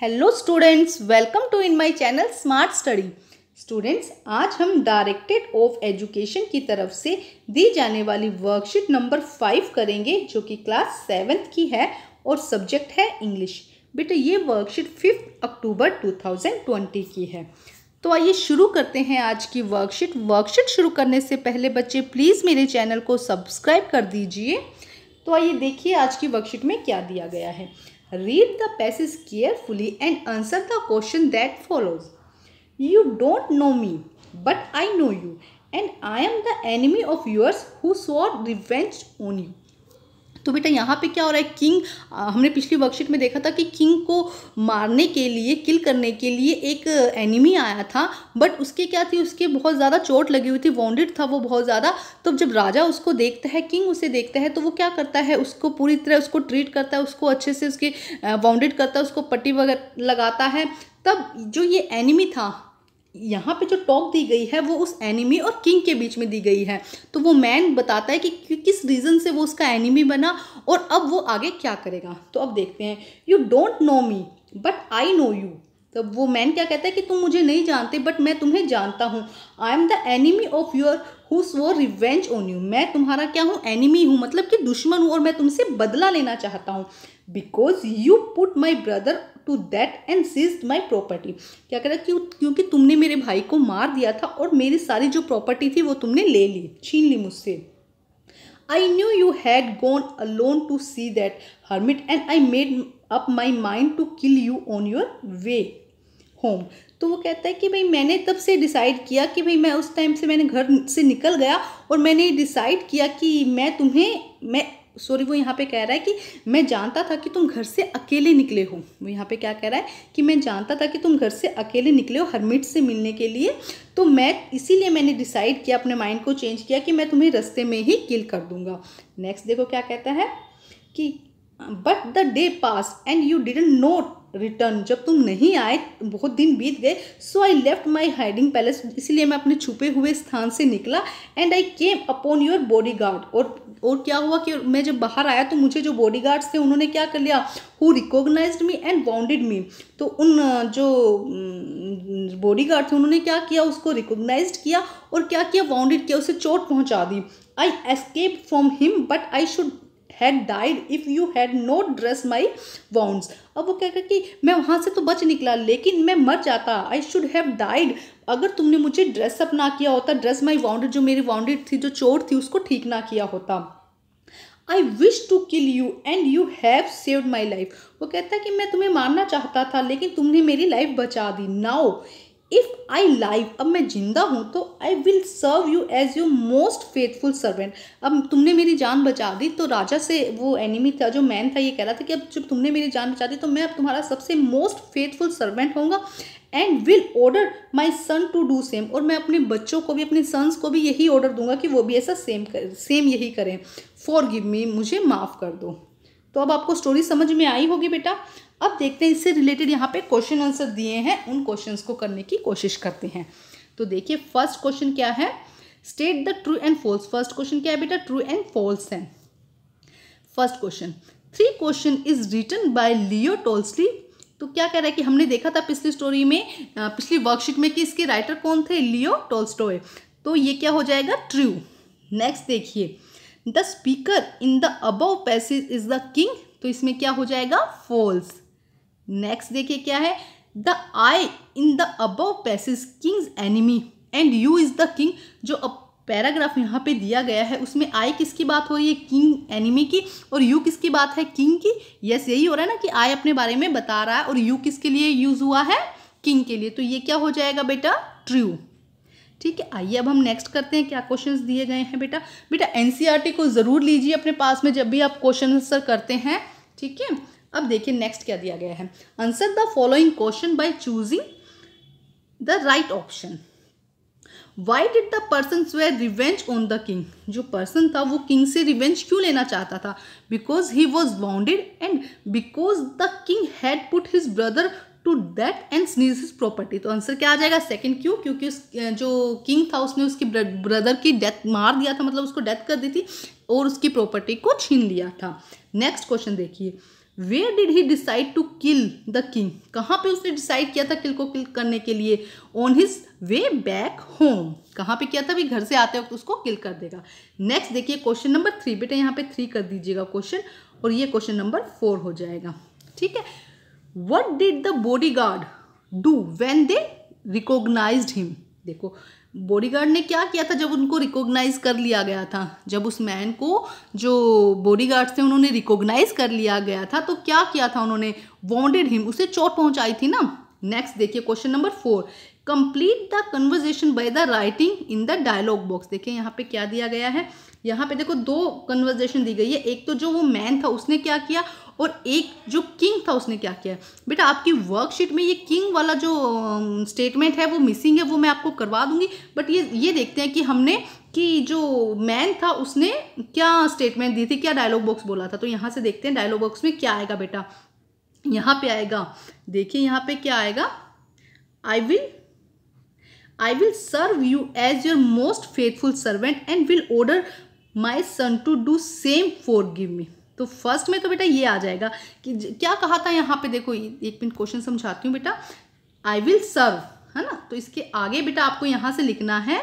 Hello students welcome to in my channel smart study students आज हम directed of education की तरफ से दी जाने वाली वर्कशीट नंबर फाइव करेंगे जो कि क्लास सेवन्थ की है और सब्जेक्ट है इंग्लिश बेटा ये वर्कशीट फिफ्थ अक्टूबर 2020 की है तो आइए शुरू करते हैं आज की वर्कशीट वर्कशीट शुरू करने से पहले बच्चे प्लीज़ मेरे चैनल को सब्सक्राइब कर दीजिए तो आइए देखिए आज की वर्कशीट में क्या दिया गया है Read the passage carefully and answer the question that follows. You don't know me, but I know you, and I am the enemy of yours who swore revenge on you. तो बेटा यहाँ पे क्या हो रहा है किंग हमने पिछली वर्कशीट में देखा था कि किंग को मारने के लिए किल करने के लिए एक एनिमी आया था बट उसके क्या थी उसके बहुत ज़्यादा चोट लगी हुई थी वॉन्डेड था वो बहुत ज़्यादा तो जब राजा उसको देखता है किंग उसे देखता है तो वो क्या करता है उसको पूरी तरह उसको ट्रीट करता है उसको अच्छे से उसके वॉन्डेड करता है उसको पट्टी वगैरह लगाता है तब जो ये एनिमी था यहाँ पे जो टॉक दी गई है वो उस एनिमी और किंग के बीच में दी गई है तो वो मैन बताता है कि किस रीज़न से वो उसका एनिमी बना और अब वो आगे क्या करेगा तो अब देखते हैं you don't know me but I know you तो वो मैन क्या कहता है कि तुम मुझे नहीं जानते बट मैं तुम्हें जानता हूँ I am the enemy of your who vowed revenge on you मैं तुम्हारा क्या हूँ एनिमी हूँ मतलब कि दुश्मन हूँ और मैं तुमसे बदला लेना चाहता हूँ because you put my brother to death and seize my property क्या कह रहा है क्योंकि तुमने मेरे भाई को मार दिया था और मेरी सारी जो प्रॉपर्टी थी वो तुमने ले ली छीन ली मुझसे I knew you had alone to see that hermit and I made up my mind to kill you on your way home तो वो कहता है कि भाई मैंने तब से डिसाइड किया कि भाई मैं उस टाइम से मैंने घर से निकल गया और मैंने डिसाइड किया कि मैं तुम्हें मैं सॉरी वो यहाँ पे कह रहा है कि मैं जानता था कि तुम घर से अकेले निकले हो वो यहाँ पे क्या कह रहा है कि मैं जानता था कि तुम घर से अकेले निकले हो हरमिट से मिलने के लिए तो मैं इसीलिए मैंने डिसाइड किया अपने माइंड को चेंज किया कि मैं तुम्हें रस्ते में ही किल कर दूंगा नेक्स्ट देखो क्या कहता है कि but the day pass and you didn't not return जब तुम नहीं आए बहुत दिन बीत गए so I left my hiding place इसलिए मैं अपने छुपे हुए स्थान से निकला and I came upon your body guard और और क्या हुआ कि मैं जब बाहर आया तो मुझे जो बॉडी गार्ड्स थे उन्होंने क्या कर लिया who recognize me and wounded me तो उन जो बॉडी गार्ड थे उन्होंने क्या किया उसको रिकोगनाइज किया और क्या किया बाउंडेड किया उसे चोट पहुंचा दी I escape from him but I should had died if you had not dress my wound अब वो कहकर कि मैं वहाँ से तो बच निकला लेकिन मैं मर जाता आई शुड हैव डाइड अगर तुमने मुझे ड्रेस अप ना किया होता ड्रेस माई वाउंडेड जो मेरी वाउंडेड थी जो चोट थी उसको ठीक ना किया होता I wish to kill you and you have saved my life वो कहता है कि मैं तुम्हें मारना चाहता था लेकिन तुमने मेरी लाइफ बचा दी नाउ इफ़ आई लाइव अब मैं जिंदा हूँ तो I will serve you as your most faithful servant अब तुमने मेरी जान बचा दी तो राजा से वो एनिमी था जो मैन था ये कह रहा था कि अब जब तुमने मेरी जान बचा दी तो मैं अब तुम्हारा सबसे मोस्ट फेथफुल सर्वेंट होऊंगा and will order my son to do same और मैं अपने बच्चों को भी अपने सन्स को भी यही ऑर्डर दूंगा कि वो भी ऐसा सेम कर सेम यही करें फॉर गिव मी मुझे माफ़ कर दो तो अब आपको स्टोरी समझ में आई होगी बेटा अब देखते हैं इससे रिलेटेड यहाँ पे क्वेश्चन आंसर दिए हैं उन क्वेश्चन को करने की कोशिश करते हैं तो देखिए फर्स्ट क्वेश्चन क्या है state the true and false first question क्या है बेटा ट्रू एंड फॉल्स है first question three question is written by Leo Tolstoy तो क्या कह रहा है कि हमने देखा था पिछली स्टोरी में पिछली वर्कशीट में कि इसके राइटर कौन थे लियो टोल्स्टोय तो ये क्या हो जाएगा ट्रू नेक्स्ट देखिए the speaker in the above passage is the king तो इसमें क्या हो जाएगा फॉल्स नेक्स्ट देखिए क्या है the I in the above passage king's enemy and you is the king जो अब पैराग्राफ यहाँ पे दिया गया है उसमें आई किसकी बात हो रही है किंग एनिमी की और यू किसकी बात है किंग की यस यही हो रहा है ना कि आई अपने बारे में बता रहा है और यू किसके लिए यूज़ हुआ है किंग के लिए तो ये क्या हो जाएगा बेटा ट्रू ठीक है आइए अब हम नेक्स्ट करते हैं क्या क्वेश्चंस दिए गए हैं बेटा बेटा एनसीईआरटी e को ज़रूर लीजिए अपने पास में जब भी आप क्वेश्चन आंसर करते हैं ठीक है अब देखिए नेक्स्ट क्या दिया गया है answer the following question by choosing the right option why did the person swear revenge on the king जो पर्सन था वो किंग से रिवेंज क्यों लेना चाहता था because he was wounded and because the king had put his brother to death and स्नीजेस property तो आंसर क्या आ जाएगा सेकंड क्यों क्योंकि उस जो किंग था उसने उसकी ब्रदर की डेथ मार दिया था मतलब उसको डेथ कर दी थी और उसकी प्रॉपर्टी को छीन लिया था नेक्स्ट क्वेश्चन देखिए where did he decide to kill the king कहाँ पे उसने डिसाइड किया था किल को किल करने के लिए on his way back home कहाँ पे किया था भाई घर से आते वक्त उसको किल कर देगा नेक्स्ट देखिए क्वेश्चन नंबर थ्री बेटा यहाँ पे थ्री कर दीजिएगा क्वेश्चन और ये क्वेश्चन नंबर फोर हो जाएगा ठीक है what did the body guard do when they recognize him देखो बॉडीगार्ड ने क्या किया था जब उनको रिकॉग्नाइज कर लिया गया था जब उस मैन को जो बॉडीगार्ड थे उन्होंने रिकॉग्नाइज कर लिया गया था तो क्या किया था उन्होंने वॉन्डेड हिम उसे चोट पहुंचाई थी ना नेक्स्ट देखिए question number four complete the conversation by the writing in the dialogue box देखिए यहाँ पे क्या दिया गया है यहाँ पे देखो दो कन्वर्जेशन दी गई है एक तो जो वो मैन था उसने क्या किया और एक जो किंग था उसने क्या किया बेटा आपकी वर्कशीट में ये किंग वाला जो स्टेटमेंट है वो मिसिंग है वो मैं आपको करवा दूंगी बट ये ये देखते हैं कि हमने कि जो मैन था उसने क्या स्टेटमेंट दी थी क्या डायलॉग बॉक्स बोला था तो यहाँ से देखते हैं डायलॉग बॉक्स में क्या आएगा बेटा यहाँ पे आएगा देखिए यहाँ पे क्या आएगा I will I will serve you as your most faithful servant and will order my son to do same give me. तो फर्स्ट में तो बेटा ये आ जाएगा कि क्या कहा था यहाँ पे देखो एक मिनट क्वेश्चन समझाती हूँ बेटा आई विल सर्व है ना तो इसके आगे बेटा आपको यहाँ से लिखना है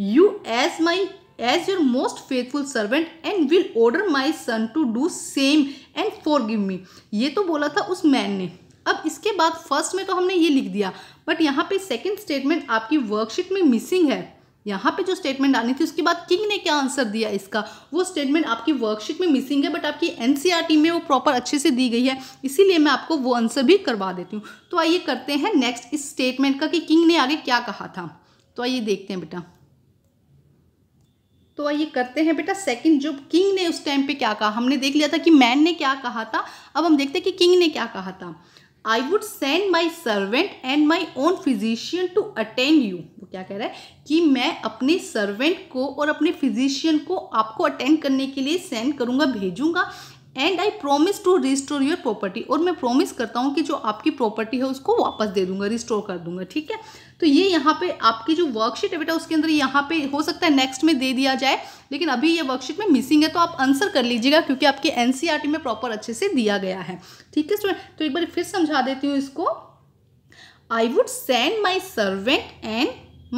you as my as your most faithful servant and will order my son to do same and forgive me ये तो बोला था उस मैन ने अब इसके बाद फर्स्ट में तो हमने ये लिख दिया बट यहाँ पे सेकंड स्टेटमेंट आपकी वर्कशीट में मिसिंग है यहाँ पे जो स्टेटमेंट आनी थी उसके बाद किंग ने क्या आंसर दिया इसका वो स्टेटमेंट आपकी वर्कशीट में मिसिंग है बट आपकी एनसीईआरटी e में वो प्रॉपर अच्छे से दी गई है इसीलिए मैं आपको वो आंसर भी करवा देती हूँ तो आइए करते हैं नेक्स्ट इस स्टेटमेंट का कि किंग ने आगे क्या कहा था तो आइए देखते हैं बेटा तो आइए करते हैं बेटा सेकंड जो किंग ने उस टाइम पे क्या कहा हमने देख लिया था कि मैन ने क्या कहा था अब हम देखते हैं कि किंग ने क्या कहा था I would send my servant and my own physician to attend you वो क्या कह रहा है कि मैं अपने सर्वेंट को और अपने फिजिशियन को आपको अटेंड करने के लिए सेंड करूँगा भेजूंगा and I promise to restore your property और मैं प्रोमिस करता हूँ कि जो आपकी प्रॉपर्टी है उसको वापस दे दूंगा रिस्टोर कर दूंगा ठीक है तो ये यहाँ पे आपकी जो वर्कशीट है बेटा उसके अंदर यहाँ पे हो सकता है नेक्स्ट में दे दिया जाए लेकिन अभी ये वर्कशीट में मिसिंग है तो आप आंसर कर लीजिएगा क्योंकि आपके एन e में प्रॉपर अच्छे से दिया गया है ठीक है स्टूडेंट तो एक बार फिर समझा देती हूँ इसको I would send my servant and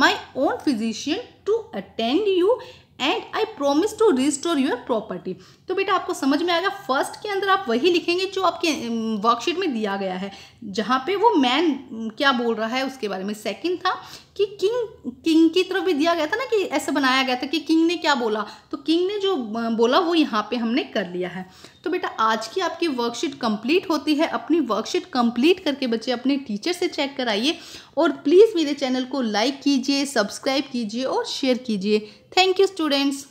my own physician to attend you and I promise to restore your property तो बेटा आपको समझ में आएगा फर्स्ट के अंदर आप वही लिखेंगे जो आपके वर्कशीट में दिया गया है जहाँ पे वो मैन क्या बोल रहा है उसके बारे में सेकंड था कि किंग किंग की तरफ भी दिया गया था ना कि ऐसे बनाया गया था कि किंग ने क्या बोला तो किंग ने जो बोला वो यहाँ पे हमने कर लिया है तो बेटा आज की आपकी वर्कशीट कंप्लीट होती है अपनी वर्कशीट कंप्लीट करके बच्चे अपने टीचर से चेक कराइए और प्लीज़ मेरे चैनल को लाइक कीजिए सब्सक्राइब कीजिए और शेयर कीजिए थैंक यू स्टूडेंट्स